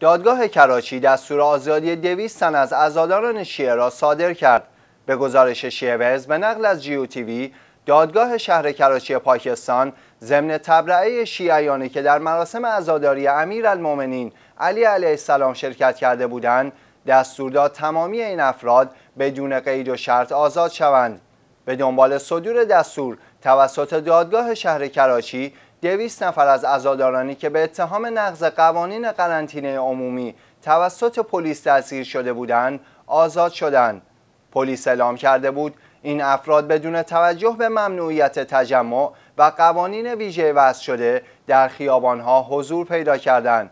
دادگاه کراچی دستور آزادی دویست تن از ازاداران شیعه را صادر کرد. به گزارش شیعه به نقل از جیو تیوی، دادگاه شهر کراچی پاکستان ضمن تبرعه شیعیانی که در مراسم عزاداری امیرالمؤمنین علی علیه السلام شرکت کرده بودند، دستور داد تمامی این افراد بدون قید و شرط آزاد شوند. به دنبال صدور دستور توسط دادگاه شهر کراچی دویست نفر از عزادارانی که به اتهام نقض قوانین قرنطینه عمومی توسط پلیس دستگیر شده بودند آزاد شدند پلیس اعلام کرده بود این افراد بدون توجه به ممنوعیت تجمع و قوانین ویژه وضع شده در خیابانها حضور پیدا کردند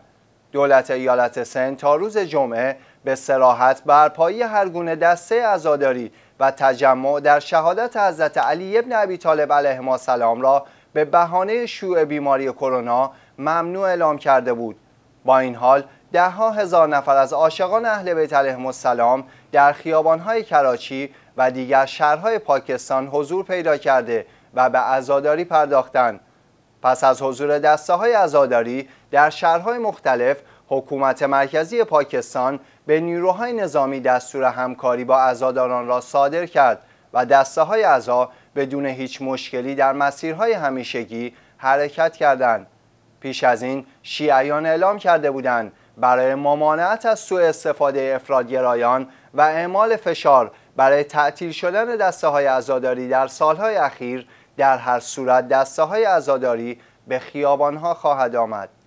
دولت ایالت سن تا روز جمعه به سراحت برپایی هرگونه دسته عزاداری و تجمع در شهادت حضرت علی ابن ابی طالب علیه ما را به بهانه شیوع بیماری کرونا ممنوع اعلام کرده بود با این حال دهها هزار نفر از عاشقان اهل بیت علیهم السلام در خیابانهای کراچی و دیگر شهرهای پاکستان حضور پیدا کرده و به عزاداری پرداختند پس از حضور دسته های عزاداری در شهرهای مختلف حکومت مرکزی پاکستان به نیروهای نظامی دستور همکاری با عزاداران را صادر کرد و دسته های اعضا بدون هیچ مشکلی در مسیرهای همیشگی حرکت کردند. پیش از این شیعیان اعلام کرده بودند برای ممانعت از سوء استفاده افرادگرایان و اعمال فشار برای تعطیل شدن دسته های عزاداری در سالهای اخیر در هر صورت دسته های عزاداری به خیابانها خواهد آمد.